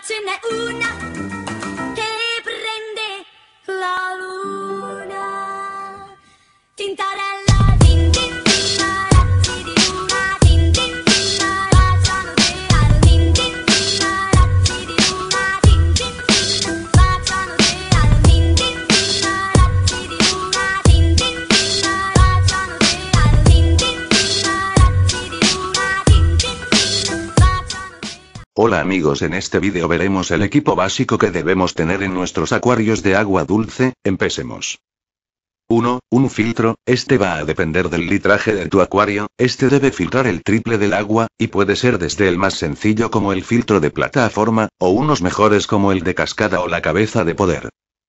街なうな Hola amigos en este vídeo veremos el equipo básico que debemos tener en nuestros acuarios de agua dulce, empecemos. 1. Un filtro, este va a depender del litraje de tu acuario, este debe filtrar el triple del agua, y puede ser desde el más sencillo como el filtro de plataforma, o unos mejores como el de cascada o la cabeza de poder.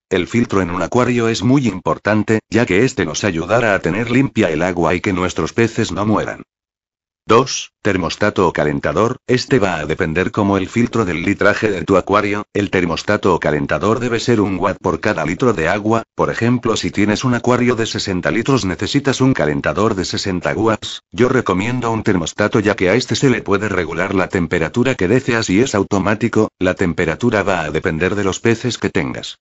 El filtro en un acuario es muy importante, ya que este nos ayudará a tener limpia el agua y que nuestros peces no mueran. 2. Termostato o calentador, este va a depender como el filtro del litraje de tu acuario, el termostato o calentador debe ser un watt por cada litro de agua, por ejemplo si tienes un acuario de 60 litros necesitas un calentador de 60 watts, yo recomiendo un termostato ya que a este se le puede regular la temperatura que deseas y es automático, la temperatura va a depender de los peces que tengas.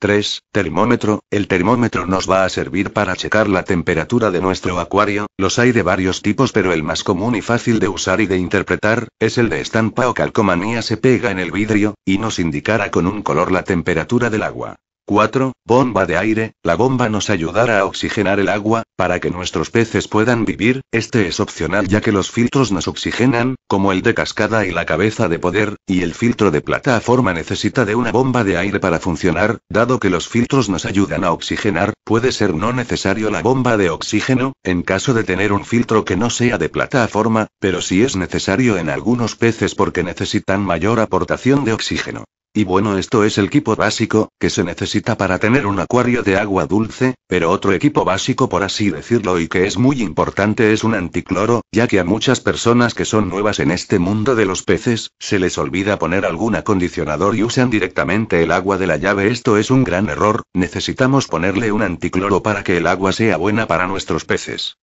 3. Termómetro. El termómetro nos va a servir para checar la temperatura de nuestro acuario, los hay de varios tipos pero el más común y fácil de usar y de interpretar, es el de estampa o calcomanía se pega en el vidrio, y nos indicará con un color la temperatura del agua. 4. Bomba de aire, la bomba nos ayudará a oxigenar el agua, para que nuestros peces puedan vivir, este es opcional ya que los filtros nos oxigenan, como el de cascada y la cabeza de poder, y el filtro de plataforma necesita de una bomba de aire para funcionar, dado que los filtros nos ayudan a oxigenar, puede ser no necesario la bomba de oxígeno, en caso de tener un filtro que no sea de plataforma, pero sí es necesario en algunos peces porque necesitan mayor aportación de oxígeno. Y bueno, esto es el equipo básico, que se necesita para tener un acuario de agua dulce, pero otro equipo básico por así decirlo y que es muy importante es un anticloro, ya que a muchas personas que son nuevas en este mundo de los peces, se les olvida poner algún acondicionador y usan directamente el agua de la llave. Esto es un gran error, necesitamos ponerle un anticloro para que el agua sea buena para nuestros peces.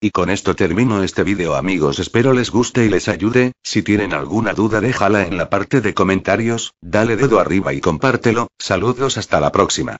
Y con esto termino este video amigos espero les guste y les ayude, si tienen alguna duda déjala en la parte de comentarios, dale dedo arriba y compártelo, saludos hasta la próxima.